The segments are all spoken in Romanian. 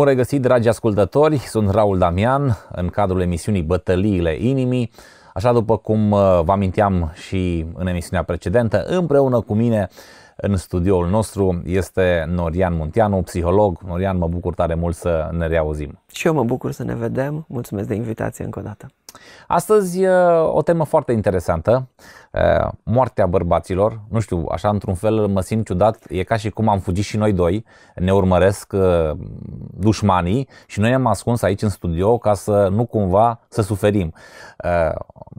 Bun regăsit, dragi ascultători! Sunt Raul Damian, în cadrul emisiunii Bătăliile Inimii. Așa după cum uh, vă aminteam și în emisiunea precedentă, împreună cu mine în studioul nostru este Norian Munteanu, psiholog. Norian, mă bucur tare mult să ne reauzim. Și eu mă bucur să ne vedem. Mulțumesc de invitație încă o dată. Astăzi o temă foarte interesantă, moartea bărbaților. Nu știu, așa într-un fel mă simt ciudat, e ca și cum am fugit și noi doi, ne urmăresc dușmanii și noi am ascuns aici în studio ca să nu cumva să suferim.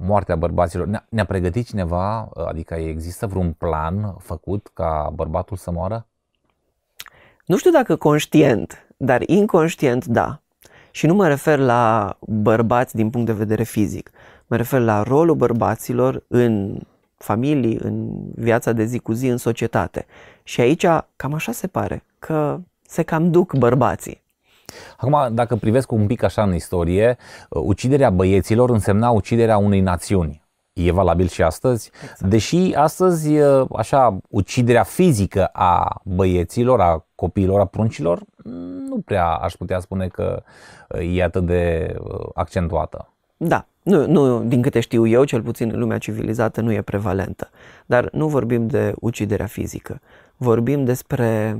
Moartea bărbaților. Ne-a pregătit cineva, adică există vreun plan făcut ca bărbatul să moară? Nu știu dacă conștient, dar inconștient da. Și nu mă refer la bărbați din punct de vedere fizic. Mă refer la rolul bărbaților în familii, în viața de zi cu zi, în societate. Și aici cam așa se pare, că se cam duc bărbații. Acum, dacă privesc un pic așa în istorie, uh, uciderea băieților însemna uciderea unei națiuni e valabil și astăzi, exact. deși astăzi așa uciderea fizică a băieților, a copiilor, a pruncilor, nu prea aș putea spune că e atât de accentuată. Da, nu, nu, din câte știu eu, cel puțin lumea civilizată nu e prevalentă. Dar nu vorbim de uciderea fizică, vorbim despre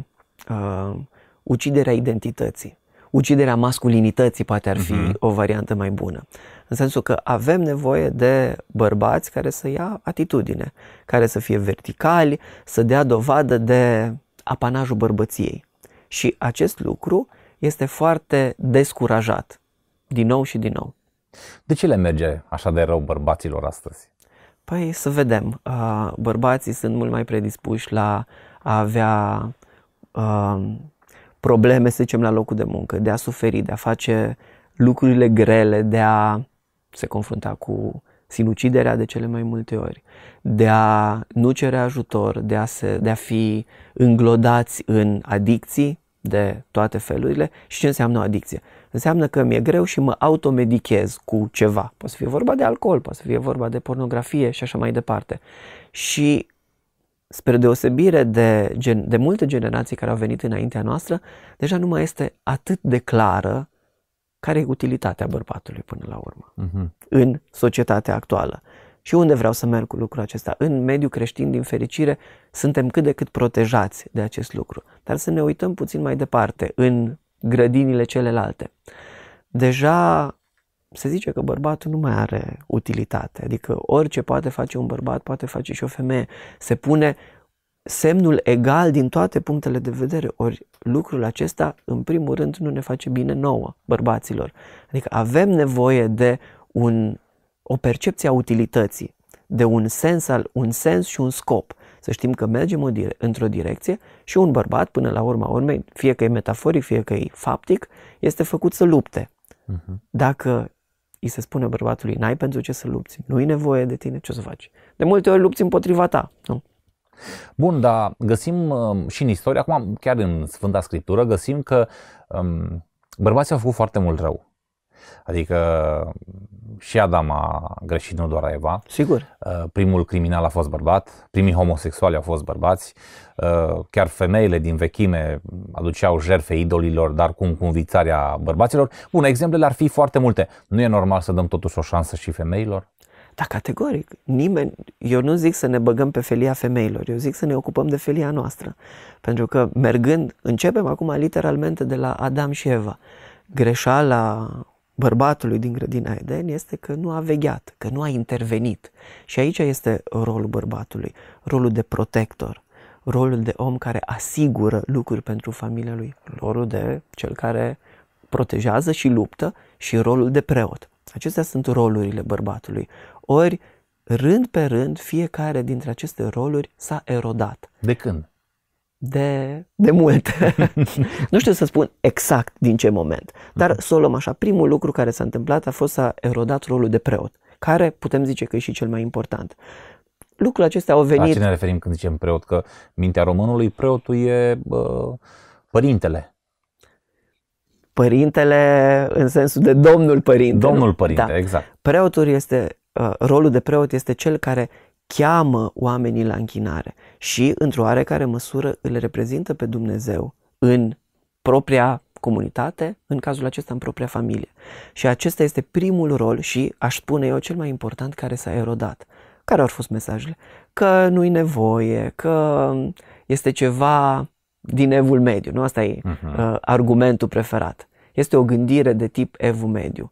uh, uciderea identității. Uciderea masculinității poate ar fi uh-huh. o variantă mai bună. În sensul că avem nevoie de bărbați care să ia atitudine, care să fie verticali, să dea dovadă de apanajul bărbăției. Și acest lucru este foarte descurajat, din nou și din nou. De ce le merge așa de rău bărbaților astăzi? Păi să vedem. Uh, bărbații sunt mult mai predispuși la a avea uh, probleme, să zicem, la locul de muncă, de a suferi, de a face lucrurile grele, de a se confrunta cu sinuciderea de cele mai multe ori, de a nu cere ajutor, de a, se, de a fi înglodați în adicții de toate felurile. Și ce înseamnă o adicție? Înseamnă că mi-e greu și mă automedichez cu ceva. Poate să fie vorba de alcool, poate să fie vorba de pornografie și așa mai departe. Și spre deosebire de, gen, de multe generații care au venit înaintea noastră, deja nu mai este atât de clară care e utilitatea bărbatului până la urmă uh-huh. în societatea actuală. Și unde vreau să merg cu lucrul acesta? În mediul creștin, din fericire, suntem cât de cât protejați de acest lucru. Dar să ne uităm puțin mai departe, în grădinile celelalte. Deja se zice că bărbatul nu mai are utilitate, adică orice poate face un bărbat, poate face și o femeie. Se pune semnul egal din toate punctele de vedere. Ori lucrul acesta, în primul rând, nu ne face bine nouă, bărbaților. Adică avem nevoie de un, o percepție a utilității, de un sens, al, un sens și un scop. Să știm că mergem într-o direcție și un bărbat, până la urma urmei, fie că e metaforic, fie că e faptic, este făcut să lupte. Uh-huh. Dacă îi se spune bărbatului, n-ai pentru ce să lupți, nu-i nevoie de tine, ce o să faci? De multe ori lupți împotriva ta, nu? Bun, dar găsim um, și în istorie, acum chiar în Sfânta Scriptură, găsim că um, bărbații au făcut foarte mult rău. Adică și Adam a greșit, nu doar Eva. Sigur. Uh, primul criminal a fost bărbat, primii homosexuali au fost bărbați, uh, chiar femeile din vechime aduceau jerfe idolilor, dar cu înconvițarea bărbaților. Bun, exemplele ar fi foarte multe. Nu e normal să dăm totuși o șansă și femeilor? Dar categoric, nimeni, eu nu zic să ne băgăm pe felia femeilor, eu zic să ne ocupăm de felia noastră. Pentru că mergând, începem acum literalmente de la Adam și Eva. Greșala bărbatului din grădina Eden este că nu a vegheat, că nu a intervenit. Și aici este rolul bărbatului, rolul de protector, rolul de om care asigură lucruri pentru familia lui, rolul de cel care protejează și luptă și rolul de preot. Acestea sunt rolurile bărbatului. Ori, rând pe rând, fiecare dintre aceste roluri s-a erodat. De când? De, de mult. nu știu să spun exact din ce moment, dar uh-huh. să o luăm așa. Primul lucru care s-a întâmplat a fost să erodat rolul de preot, care putem zice că e și cel mai important. Lucrurile acesta au venit... La ce ne referim când zicem preot? Că mintea românului preotul e bă, părintele părintele în sensul de domnul părinte. Domnul părinte, da. exact. Preotul este Uh, rolul de preot este cel care cheamă oamenii la închinare și, într-o oarecare măsură, îl reprezintă pe Dumnezeu în propria comunitate, în cazul acesta în propria familie. Și acesta este primul rol și, aș spune eu, cel mai important care s-a erodat. Care au fost mesajele? Că nu-i nevoie, că este ceva din evul mediu, nu? Asta e uh-huh. uh, argumentul preferat. Este o gândire de tip evul mediu.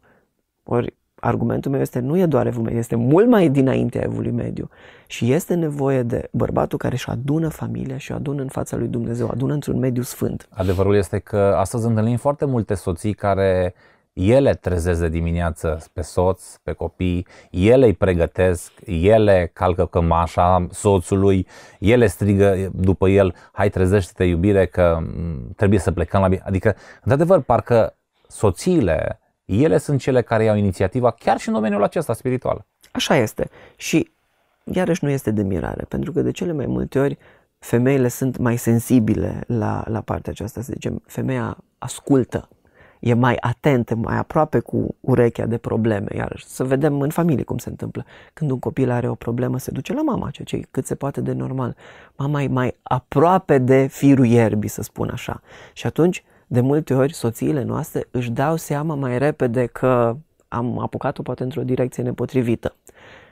Ori argumentul meu este nu e doar evul mediu, este mult mai a evului mediu. Și este nevoie de bărbatul care își adună familia și o adună în fața lui Dumnezeu, adună într-un mediu sfânt. Adevărul este că astăzi întâlnim foarte multe soții care ele trezeze dimineață pe soț, pe copii, ele îi pregătesc, ele calcă cămașa soțului, ele strigă după el, hai trezește-te iubire că mm, trebuie să plecăm la bine. Adică, într-adevăr, parcă soțiile ele sunt cele care iau inițiativa chiar și în domeniul acesta spiritual. Așa este. Și iarăși nu este de mirare, pentru că de cele mai multe ori femeile sunt mai sensibile la, la partea aceasta, să zicem, femeia ascultă, e mai atentă, mai aproape cu urechea de probleme, iarăși să vedem în familie cum se întâmplă. Când un copil are o problemă, se duce la mama, ceea ce e cât se poate de normal. Mama e mai aproape de firul ierbii, să spun așa. Și atunci de multe ori soțiile noastre își dau seama mai repede că am apucat-o poate într-o direcție nepotrivită.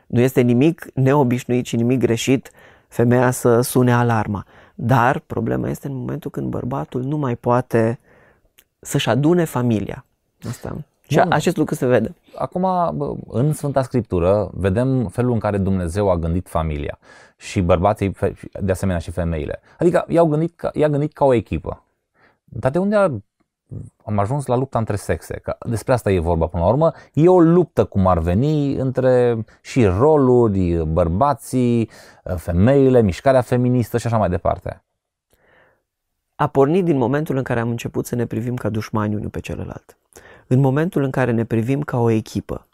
Nu este nimic neobișnuit și nimic greșit femeia să sune alarma, dar problema este în momentul când bărbatul nu mai poate să-și adune familia. Asta. Și Bun. acest lucru se vede. Acum, în Sfânta Scriptură, vedem felul în care Dumnezeu a gândit familia și bărbații, de asemenea și femeile. Adică i-au gândit ca, i-a gândit ca o echipă. Dar de unde am ajuns la lupta între sexe? Că despre asta e vorba până la urmă. E o luptă cum ar veni între și roluri, bărbații, femeile, mișcarea feministă și așa mai departe. A pornit din momentul în care am început să ne privim ca dușmani unul pe celălalt. În momentul în care ne privim ca o echipă,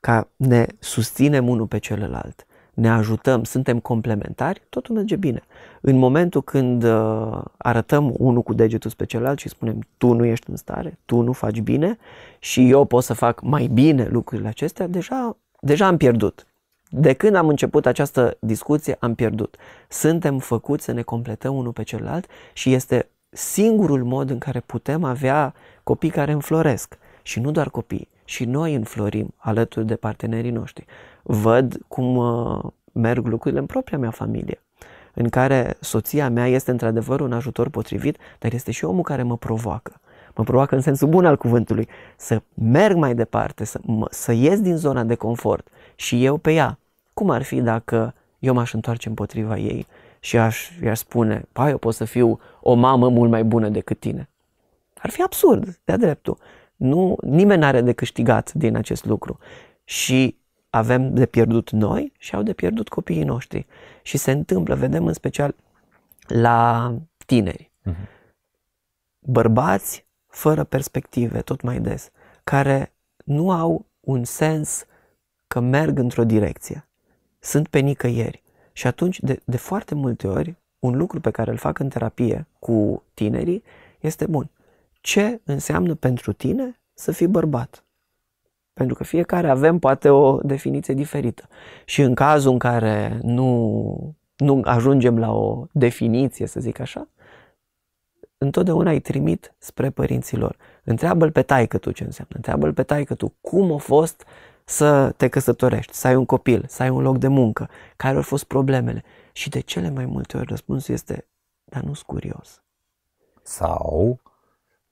ca ne susținem unul pe celălalt, ne ajutăm, suntem complementari, totul merge bine. În momentul când uh, arătăm unul cu degetul pe celălalt și spunem tu nu ești în stare, tu nu faci bine și eu pot să fac mai bine lucrurile acestea, deja, deja am pierdut. De când am început această discuție, am pierdut. Suntem făcuți să ne completăm unul pe celălalt și este singurul mod în care putem avea copii care înfloresc. Și nu doar copii, și noi înflorim alături de partenerii noștri văd cum uh, merg lucrurile în propria mea familie, în care soția mea este într-adevăr un ajutor potrivit, dar este și omul care mă provoacă. Mă provoacă în sensul bun al cuvântului, să merg mai departe, să, mă, să ies din zona de confort și eu pe ea. Cum ar fi dacă eu m-aș întoarce împotriva ei și aș, i-aș spune, pa, eu pot să fiu o mamă mult mai bună decât tine. Ar fi absurd, de-a dreptul. Nu, nimeni n-are de câștigat din acest lucru. Și avem de pierdut noi și au de pierdut copiii noștri. Și se întâmplă, vedem în special la tineri. Uh-huh. Bărbați fără perspective, tot mai des, care nu au un sens că merg într-o direcție. Sunt pe nicăieri. Și atunci, de, de foarte multe ori, un lucru pe care îl fac în terapie cu tinerii este bun. Ce înseamnă pentru tine să fii bărbat? Pentru că fiecare avem poate o definiție diferită. Și în cazul în care nu, nu ajungem la o definiție, să zic așa, întotdeauna îi trimit spre părinților. Întreabă-l pe taică tu ce înseamnă, întreabă-l pe taică tu cum a fost să te căsătorești, să ai un copil, să ai un loc de muncă, care au fost problemele. Și de cele mai multe ori răspunsul este, dar nu-s curios. Sau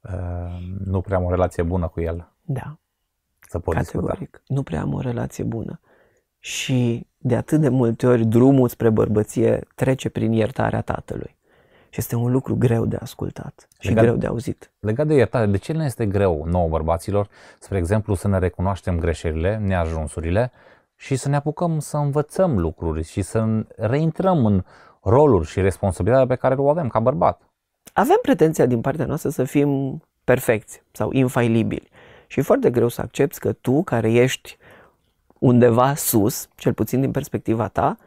uh, nu prea am o relație bună cu el. Da să pot Categoric, discuta. nu prea am o relație bună. Și de atât de multe ori drumul spre bărbăție trece prin iertarea tatălui. Și este un lucru greu de ascultat și legat, greu de auzit. Legat de iertare, de ce ne este greu nouă bărbaților, spre exemplu, să ne recunoaștem greșelile, neajunsurile și să ne apucăm să învățăm lucruri și să reintrăm în roluri și responsabilitatea pe care o avem ca bărbat? Avem pretenția din partea noastră să fim perfecți sau infailibili. Și e foarte greu să accepti că tu, care ești undeva sus, cel puțin din perspectiva ta,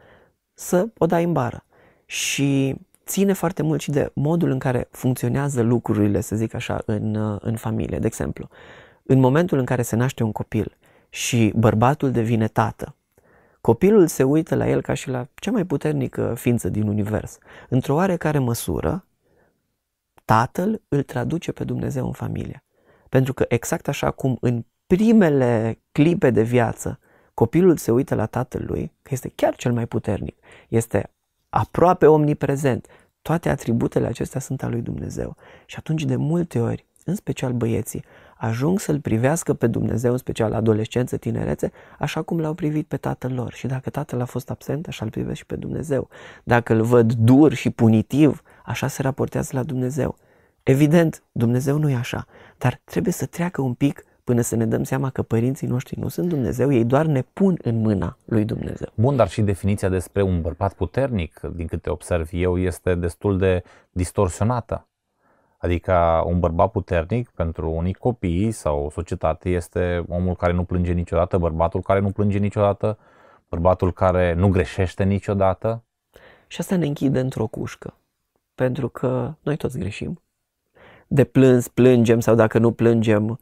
să o dai în bară. Și ține foarte mult și de modul în care funcționează lucrurile, să zic așa, în, în familie. De exemplu, în momentul în care se naște un copil și bărbatul devine tată, copilul se uită la el ca și la cea mai puternică ființă din univers. Într-o oarecare măsură, tatăl îl traduce pe Dumnezeu în familie. Pentru că exact așa cum în primele clipe de viață copilul se uită la tatăl lui, că este chiar cel mai puternic, este aproape omniprezent, toate atributele acestea sunt ale lui Dumnezeu. Și atunci de multe ori, în special băieții, ajung să-L privească pe Dumnezeu, în special adolescență, tinerețe, așa cum l-au privit pe tatăl lor. Și dacă tatăl a fost absent, așa îl privesc și pe Dumnezeu. Dacă îl văd dur și punitiv, așa se raportează la Dumnezeu. Evident, Dumnezeu nu e așa, dar trebuie să treacă un pic până să ne dăm seama că părinții noștri nu sunt Dumnezeu, ei doar ne pun în mâna lui Dumnezeu. Bun, dar și definiția despre un bărbat puternic, din câte observ eu, este destul de distorsionată. Adică un bărbat puternic pentru unii copii sau societate este omul care nu plânge niciodată, bărbatul care nu plânge niciodată, bărbatul care nu greșește niciodată. Și asta ne închide într-o cușcă, pentru că noi toți greșim, de plâns plângem sau dacă nu plângem,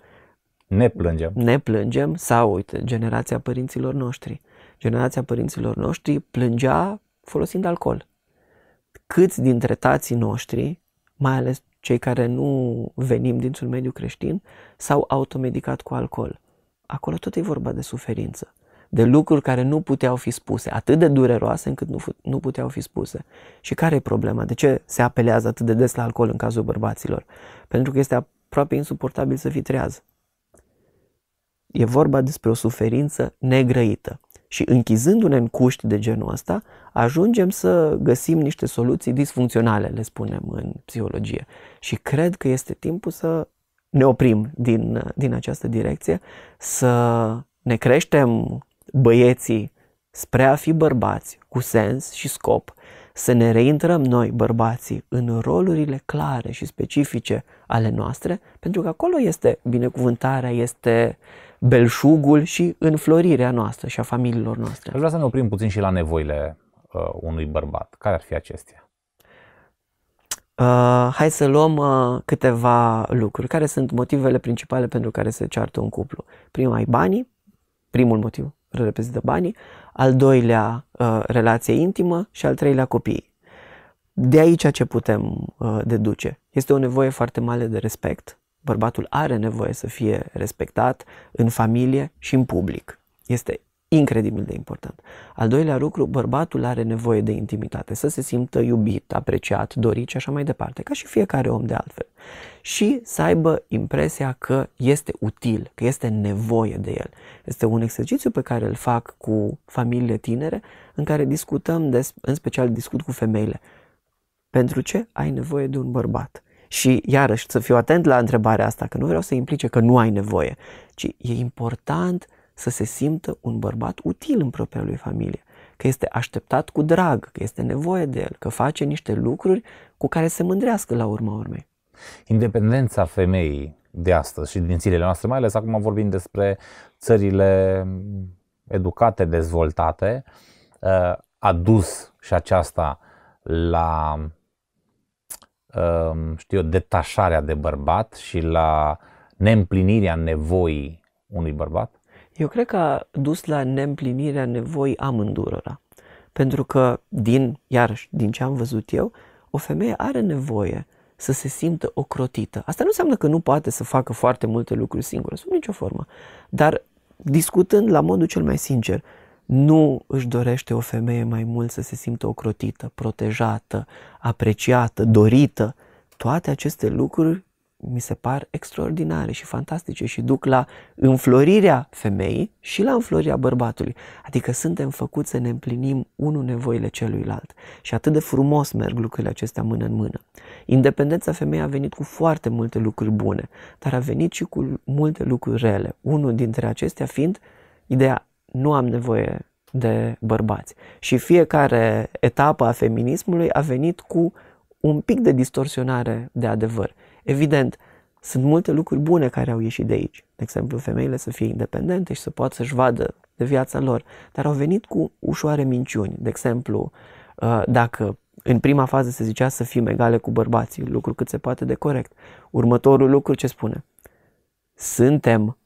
ne plângem. Ne plângem sau, uite, generația părinților noștri. Generația părinților noștri plângea folosind alcool. Câți dintre tații noștri, mai ales cei care nu venim dintr-un mediu creștin, s-au automedicat cu alcool? Acolo tot e vorba de suferință de lucruri care nu puteau fi spuse, atât de dureroase încât nu, nu puteau fi spuse. Și care e problema? De ce se apelează atât de des la alcool în cazul bărbaților? Pentru că este aproape insuportabil să fii treaz. E vorba despre o suferință negrăită. Și închizându-ne în cuști de genul ăsta, ajungem să găsim niște soluții disfuncționale, le spunem în psihologie. Și cred că este timpul să ne oprim din, din această direcție, să ne creștem băieții spre a fi bărbați cu sens și scop, să ne reintrăm noi, bărbații, în rolurile clare și specifice ale noastre, pentru că acolo este binecuvântarea, este belșugul și înflorirea noastră și a familiilor noastre. Aș vrea să ne oprim puțin și la nevoile uh, unui bărbat. Care ar fi acestea? Uh, hai să luăm uh, câteva lucruri. Care sunt motivele principale pentru care se ceartă un cuplu? Prima ai banii, primul motiv reprezintă banii, al doilea uh, relație intimă și al treilea copiii. De aici ce putem uh, deduce? Este o nevoie foarte mare de respect. Bărbatul are nevoie să fie respectat în familie și în public. Este incredibil de important. Al doilea lucru, bărbatul are nevoie de intimitate, să se simtă iubit, apreciat, dorit și așa mai departe, ca și fiecare om de altfel și să aibă impresia că este util, că este nevoie de el. Este un exercițiu pe care îl fac cu familiile tinere, în care discutăm, des, în special discut cu femeile, pentru ce ai nevoie de un bărbat? Și iarăși să fiu atent la întrebarea asta, că nu vreau să implice că nu ai nevoie, ci e important să se simtă un bărbat util în propria lui familie, că este așteptat cu drag, că este nevoie de el, că face niște lucruri cu care se mândrească la urma urmei. Independența femeii de astăzi și din zilele noastre, mai ales acum vorbim despre țările mm, educate, dezvoltate, uh, a dus și aceasta la um, știu eu, detașarea de bărbat și la neîmplinirea nevoii unui bărbat? Eu cred că a dus la neîmplinirea nevoii amândurora. Pentru că, din, iarăși, din ce am văzut eu, o femeie are nevoie uh, să se simtă ocrotită. Asta nu înseamnă că nu poate să facă foarte multe lucruri singură, sub nicio formă. Dar discutând la modul cel mai sincer, nu își dorește o femeie mai mult să se simtă ocrotită, protejată, apreciată, dorită. Toate aceste lucruri mi se par extraordinare și fantastice și duc la înflorirea femeii și la înflorirea bărbatului. Adică suntem făcuți să ne împlinim unul nevoile celuilalt. Și atât de frumos merg lucrurile acestea mână în mână. Independența femeii a venit cu foarte multe lucruri bune, dar a venit și cu multe lucruri rele. Unul dintre acestea fiind ideea nu am nevoie de bărbați. Și fiecare etapă a feminismului a venit cu un pic de distorsionare de adevăr. Evident, sunt multe lucruri bune care au ieșit de aici. De exemplu, femeile să fie independente și să poată să-și vadă de viața lor, dar au venit cu ușoare minciuni. De exemplu, uh, dacă în prima fază se zicea să fim egale cu bărbații, lucru cât se poate de corect, următorul lucru ce spune? Suntem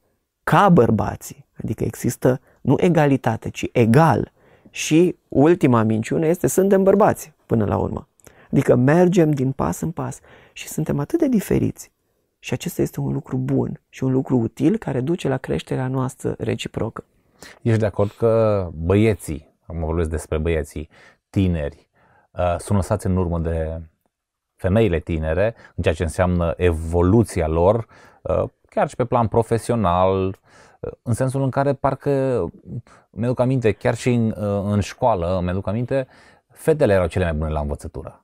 ca bărbații, adică există nu egalitate, ci egal. Și ultima minciune este suntem bărbați până la urmă. Adică mergem din pas în pas și suntem atât de diferiți. Și acesta este un lucru bun și un lucru util care duce la creșterea noastră reciprocă. Ești de acord că băieții, am vorbit despre băieții, tineri, uh, sunt lăsați în urmă de femeile tinere, în ceea ce înseamnă evoluția lor, uh, chiar și pe plan profesional, uh, în sensul în care parcă mi-aduc aminte, chiar și în, în școală, mi-aduc aminte, fetele erau cele mai bune la învățătură.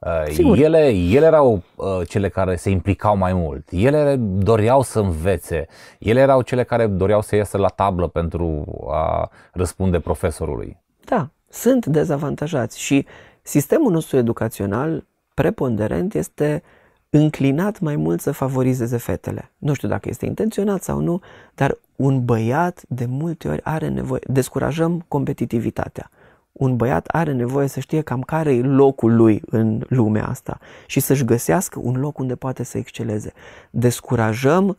Uh, Sigur. Ele, ele erau uh, cele care se implicau mai mult, ele doreau să învețe, ele erau cele care doreau să iasă la tablă pentru a răspunde profesorului. Da, sunt dezavantajați și sistemul nostru educațional preponderent este înclinat mai mult să favorizeze fetele. Nu știu dacă este intenționat sau nu, dar un băiat de multe ori are nevoie, descurajăm competitivitatea un băiat are nevoie să știe cam care e locul lui în lumea asta și să-și găsească un loc unde poate să exceleze. Descurajăm,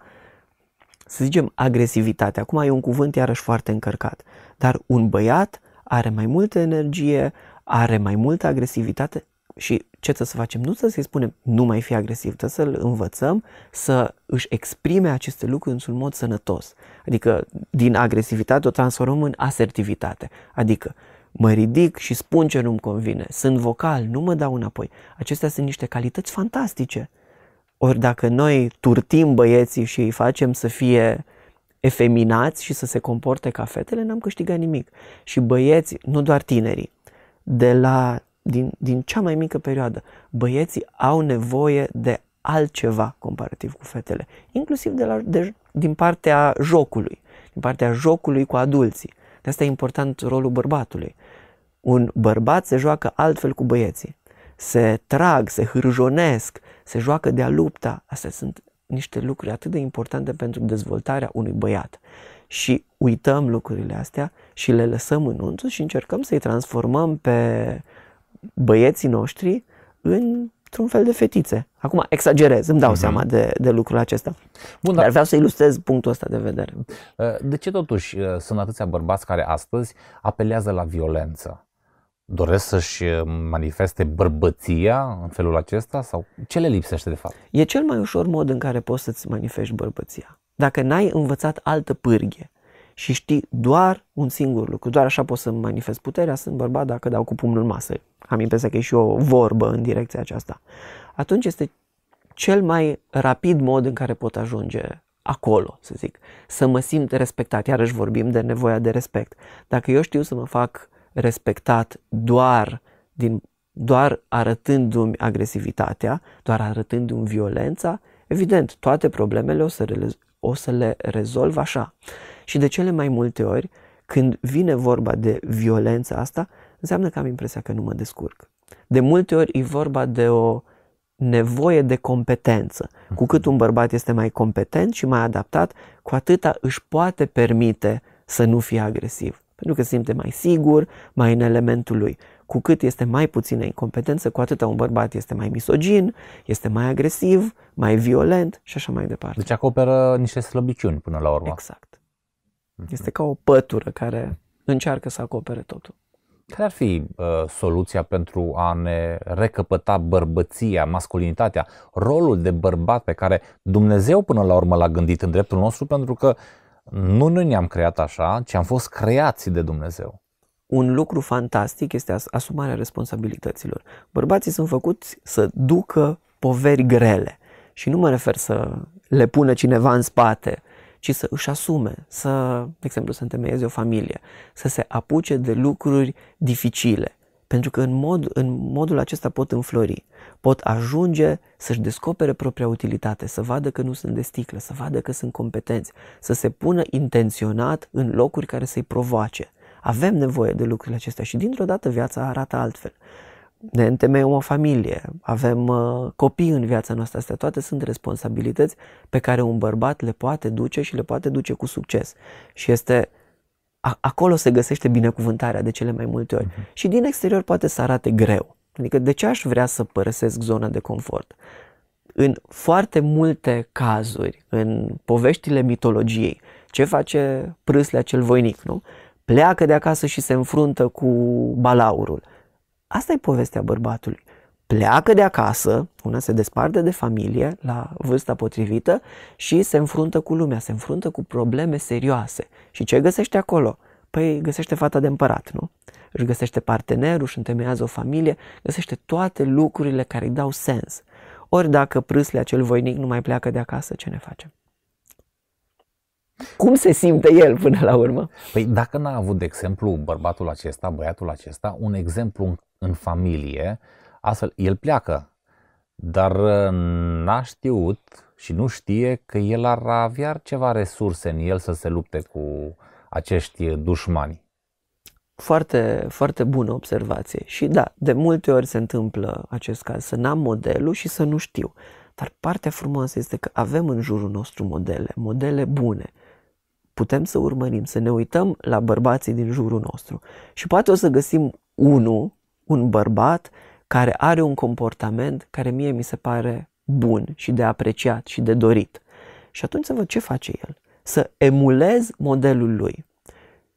să zicem, agresivitatea. Acum e un cuvânt iarăși foarte încărcat, dar un băiat are mai multă energie, are mai multă agresivitate și ce să facem? Nu să-i spunem nu mai fi agresiv, trebuie să-l învățăm să își exprime aceste lucruri într-un mod sănătos. Adică din agresivitate o transformăm în asertivitate. Adică Mă ridic și spun ce nu-mi convine. Sunt vocal, nu mă dau înapoi. Acestea sunt niște calități fantastice. Ori dacă noi turtim băieții și îi facem să fie efeminați și să se comporte ca fetele, n-am câștigat nimic. Și băieții, nu doar tinerii, de la, din, din cea mai mică perioadă, băieții au nevoie de altceva comparativ cu fetele, inclusiv de la, de, din partea jocului, din partea jocului cu adulții. De asta e important rolul bărbatului. Un bărbat se joacă altfel cu băieții. Se trag, se hârjonesc, se joacă de-a lupta. Astea sunt niște lucruri atât de importante pentru dezvoltarea unui băiat. Și uităm lucrurile astea și le lăsăm în untru și încercăm să-i transformăm pe băieții noștri în într-un fel de fetițe. Acum exagerez, îmi dau uh-huh. seama de, de lucrul acesta. Bun, dar, dar vreau să ilustrez punctul ăsta de vedere. Uh, de ce totuși uh, sunt atâția bărbați care astăzi apelează la violență? Doresc să-și uh, manifeste bărbăția în felul acesta sau ce le lipsește de fapt? E cel mai ușor mod în care poți să-ți manifesti bărbăția. Dacă n-ai învățat altă pârghie, și știi doar un singur lucru. Doar așa pot să manifest puterea, sunt bărbat dacă dau cu pumnul în masă. Am impresia că e și o vorbă în direcția aceasta. Atunci este cel mai rapid mod în care pot ajunge acolo, să zic, să mă simt respectat. Iarăși vorbim de nevoia de respect. Dacă eu știu să mă fac respectat doar din doar arătându-mi agresivitatea, doar arătându-mi violența, evident, toate problemele o să, o să le rezolv așa. Și de cele mai multe ori, când vine vorba de violența asta, înseamnă că am impresia că nu mă descurc. De multe ori e vorba de o nevoie de competență. Cu cât un bărbat este mai competent și mai adaptat, cu atâta își poate permite să nu fie agresiv. Pentru că se simte mai sigur, mai în elementul lui. Cu cât este mai puțină incompetență, cu atâta un bărbat este mai misogin, este mai agresiv, mai violent și așa mai departe. Deci acoperă niște slăbiciuni până la urmă. Exact. Mhm. Este ca o pătură care încearcă să acopere totul. Care ar fi uh, soluția pentru a ne recăpăta bărbăția, masculinitatea, rolul de bărbat pe care Dumnezeu până la urmă l-a gândit în dreptul nostru pentru că nu noi ne-am creat așa, ci am fost creați de Dumnezeu. Un lucru fantastic este asumarea responsabilităților. Bărbații sunt făcuți să ducă poveri grele și nu mă refer să le pună cineva în spate, ci să își asume, să, de exemplu, să întemeieze o familie, să se apuce de lucruri dificile, pentru că în, mod, în modul acesta pot înflori, pot ajunge să-și descopere propria utilitate, să vadă că nu sunt de sticlă, să vadă că sunt competenți, să se pună intenționat în locuri care să-i provoace. Avem nevoie de lucrurile acestea și dintr-o dată viața arată altfel ne întemeiem o familie, avem uh, copii în viața noastră, astea toate sunt responsabilități pe care un bărbat le poate duce și le poate duce cu succes. Și este acolo se găsește binecuvântarea de cele mai multe ori. Uh-huh. Și din exterior poate să arate greu. Adică de ce aș vrea să părăsesc zona de confort? În foarte multe cazuri, în poveștile mitologiei, ce face prâslea cel voinic, nu? Pleacă de acasă și se înfruntă cu balaurul Asta e povestea bărbatului. Pleacă de acasă, una se desparte de familie la vârsta potrivită și se înfruntă cu lumea, se înfruntă cu probleme serioase. Și ce găsește acolo? Păi găsește fata de împărat, nu? Își găsește partenerul, își întemeiază o familie, găsește toate lucrurile care îi dau sens. Ori dacă prâsle acel voinic nu mai pleacă de acasă, ce ne facem? Cum se simte el până la urmă? Păi dacă n-a avut, de exemplu, bărbatul acesta, băiatul acesta, un exemplu în în familie, astfel el pleacă, dar uh, n-a știut și nu știe că el ar avea ceva resurse în el să se lupte cu acești dușmani. Foarte, foarte bună observație. Și da, de multe ori se întâmplă acest caz, să n-am modelul și să nu știu. Dar partea frumoasă este că avem în jurul nostru modele, modele bune. Putem să urmărim, să ne uităm la bărbații din jurul nostru. Și poate o să găsim unul un bărbat care are un comportament care mie mi se pare bun și de apreciat și de dorit. Și atunci să văd ce face el. Să emulez modelul lui.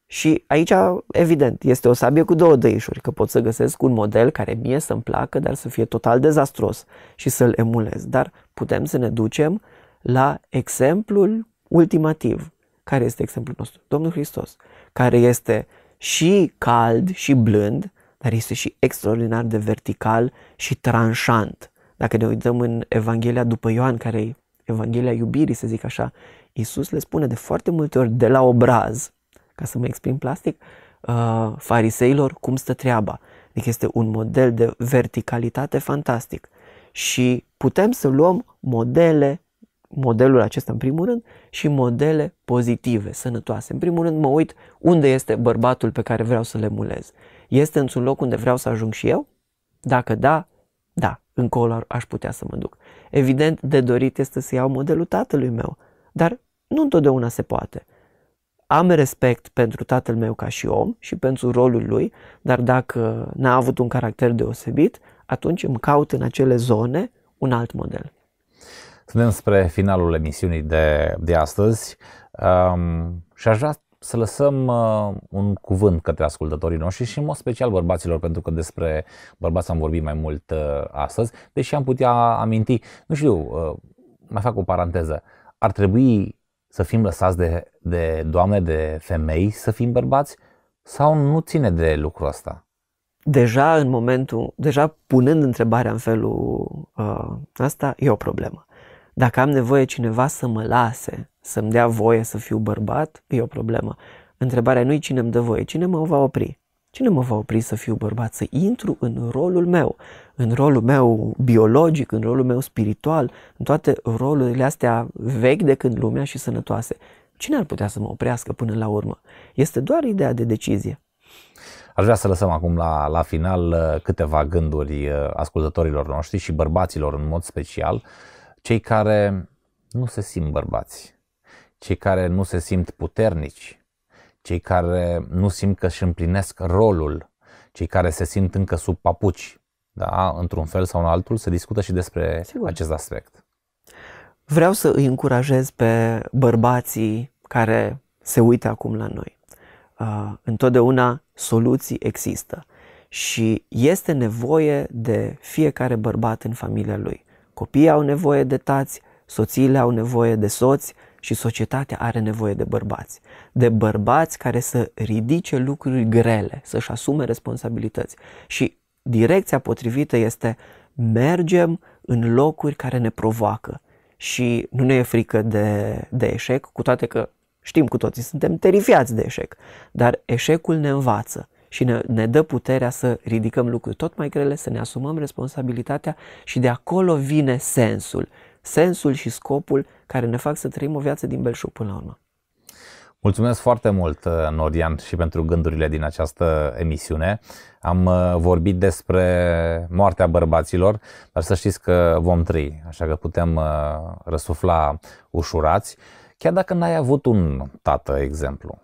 Și aici, evident, este o sabie cu două dăișuri, că pot să găsesc un model care mie să-mi placă, dar să fie total dezastros și să-l emulez. Dar putem să ne ducem la exemplul ultimativ. Care este exemplul nostru? Domnul Hristos, care este și cald și blând, dar este și extraordinar de vertical și tranșant. Dacă ne uităm în Evanghelia după Ioan, care e Evanghelia iubirii, să zic așa, Iisus le spune de foarte multe ori de la obraz, ca să mă exprim plastic, uh, fariseilor cum stă treaba. Adică este un model de verticalitate fantastic. Și putem să luăm modele, modelul acesta în primul rând, și modele pozitive, sănătoase. În primul rând mă uit unde este bărbatul pe care vreau să-l emulez. Este într-un loc unde vreau să ajung și eu? Dacă da, da, încolo aș putea să mă duc. Evident, de dorit este să iau modelul tatălui meu, dar nu întotdeauna se poate. Am respect pentru tatăl meu ca și om și pentru rolul lui, dar dacă n-a avut un caracter deosebit, atunci îmi caut în acele zone un alt model. Suntem spre finalul emisiunii de, de astăzi um, și aș vrea să lăsăm uh, un cuvânt către ascultătorii noștri și în mod special bărbaților, pentru că despre bărbați am vorbit mai mult uh, astăzi, deși am putea aminti, nu știu, uh, mai fac o paranteză, ar trebui să fim lăsați de, de doamne, de femei, să fim bărbați sau nu ține de lucrul ăsta? Deja în momentul, deja punând întrebarea în felul uh, ăsta, e o problemă. Dacă am nevoie cineva să mă lase, să-mi dea voie să fiu bărbat, e o problemă. Întrebarea nu-i cine îmi dă voie, cine mă va opri. Cine mă va opri să fiu bărbat, să intru în rolul meu, în rolul meu biologic, în rolul meu spiritual, în toate rolurile astea vechi de când lumea și sănătoase? Cine ar putea să mă oprească până la urmă? Este doar ideea de decizie. Aș vrea să lăsăm acum la, la final uh, câteva gânduri uh, ascultătorilor noștri și bărbaților în mod special cei care nu se simt bărbați, cei care nu se simt puternici, cei care nu simt că își împlinesc rolul, cei care se simt încă sub papuci, da? într-un fel sau în altul, se discută și despre Sigur. acest aspect. Vreau să îi încurajez pe bărbații care se uită acum la noi. Uh, întotdeauna soluții există și este nevoie de fiecare bărbat în familia lui copiii au nevoie de tați, soțiile au nevoie de soți și societatea are nevoie de bărbați. De bărbați care să ridice lucruri grele, să-și asume responsabilități. Și direcția potrivită este mergem în locuri care ne provoacă și nu ne e frică de, de eșec, cu toate că știm cu toții, suntem terifiați de eșec, dar eșecul ne învață și ne, ne dă puterea să ridicăm lucruri tot mai grele, să ne asumăm responsabilitatea și de acolo vine sensul. Sensul și scopul care ne fac să trăim o viață din belșug până la urmă. Mulțumesc foarte mult, Norian, și pentru gândurile din această emisiune. Am uh, vorbit despre moartea bărbaților, dar să știți că vom trăi, așa că putem uh, răsufla ușurați, chiar dacă n-ai avut un tată, exemplu.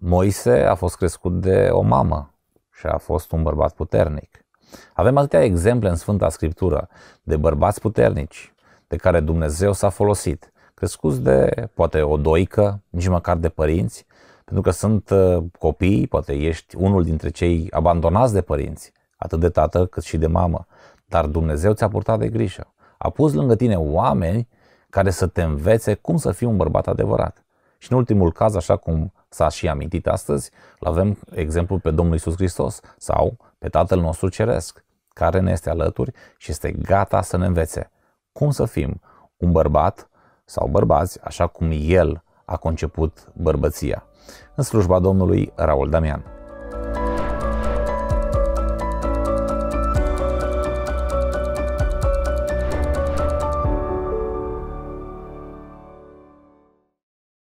Moise a fost crescut de o mamă și a fost un bărbat puternic. Avem atâtea exemple în Sfânta Scriptură de bărbați puternici de care Dumnezeu s-a folosit, crescuți de poate o doică, nici măcar de părinți, pentru că sunt uh, copii, poate ești unul dintre cei abandonați de părinți, atât de tată cât și de mamă, dar Dumnezeu ți-a purtat de grijă. A pus lângă tine oameni care să te învețe cum să fii un bărbat adevărat. Și în ultimul caz, așa cum s-a și amintit astăzi, îl avem exemplu pe Domnul Isus Hristos sau pe Tatăl nostru Ceresc, care ne este alături și este gata să ne învețe cum să fim un bărbat sau bărbați așa cum El a conceput bărbăția. În slujba Domnului Raul Damian.